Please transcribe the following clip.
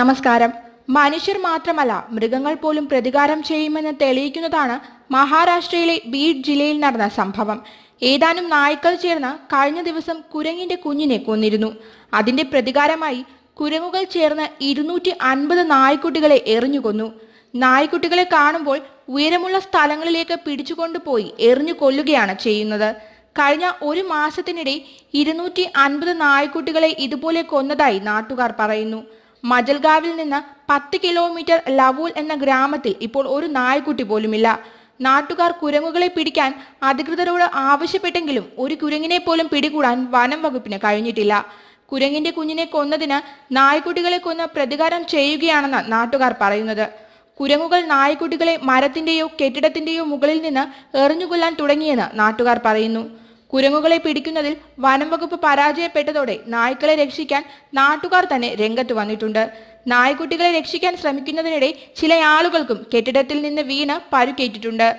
നമസ്കാരം മനുഷ്യർ മാത്രമല്ല മൃഗങ്ങൾ പോലും പ്രതികാരം ചെയ്യുമെന്ന് തെളിയിക്കുന്നതാണ് മഹാരാഷ്ട്രയിലെ ബീഡ് ജില്ലയിൽ നടന്ന സംഭവം ഏതാനും നായ്ക്കൾ ചേർന്ന് കഴിഞ്ഞ ദിവസം കുരങ്ങിന്റെ കുഞ്ഞിനെ കൊന്നിരുന്നു അതിന്റെ പ്രതികാരമായി കുരങ്ങുകൾ ചേർന്ന് ഇരുന്നൂറ്റി അൻപത് നായ്ക്കുട്ടികളെ എറിഞ്ഞുകൊന്നു നായ്ക്കുട്ടികളെ കാണുമ്പോൾ ഉയരമുള്ള സ്ഥലങ്ങളിലേക്ക് പിടിച്ചുകൊണ്ടുപോയി എറിഞ്ഞു കൊല്ലുകയാണ് ചെയ്യുന്നത് കഴിഞ്ഞ ഒരു മാസത്തിനിടെ ഇരുന്നൂറ്റി അൻപത് നായ്ക്കുട്ടികളെ ഇതുപോലെ കൊന്നതായി നാട്ടുകാർ പറയുന്നു മജൽഗാവിൽ നിന്ന് പത്ത് കിലോമീറ്റർ ലവൂൽ എന്ന ഗ്രാമത്തിൽ ഇപ്പോൾ ഒരു നായ്ക്കുട്ടി പോലുമില്ല നാട്ടുകാർ കുരങ്ങുകളെ പിടിക്കാൻ അധികൃതരോട് ആവശ്യപ്പെട്ടെങ്കിലും ഒരു കുരങ്ങിനെ പോലും പിടികൂടാൻ വനം വകുപ്പിന് കഴിഞ്ഞിട്ടില്ല കുരങ്ങിന്റെ കുഞ്ഞിനെ കൊന്നതിന് നായ്ക്കുട്ടികളെ കൊന്ന് പ്രതികാരം ചെയ്യുകയാണെന്ന് നാട്ടുകാർ പറയുന്നത് കുരങ്ങുകൾ നായ്ക്കുട്ടികളെ മരത്തിന്റെയോ കെട്ടിടത്തിന്റെയോ മുകളിൽ നിന്ന് എറിഞ്ഞുകൊല്ലാൻ തുടങ്ങിയെന്ന് നാട്ടുകാർ പറയുന്നു കുരങ്ങുകളെ പിടിക്കുന്നതിൽ വനംവകുപ്പ് പരാജയപ്പെട്ടതോടെ നായ്ക്കളെ രക്ഷിക്കാൻ നാട്ടുകാർ തന്നെ രംഗത്ത് വന്നിട്ടുണ്ട് നായ്ക്കുട്ടികളെ രക്ഷിക്കാൻ ശ്രമിക്കുന്നതിനിടെ ചില ആളുകൾക്കും കെട്ടിടത്തിൽ നിന്ന് വീണ് പരുക്കേറ്റിട്ടുണ്ട്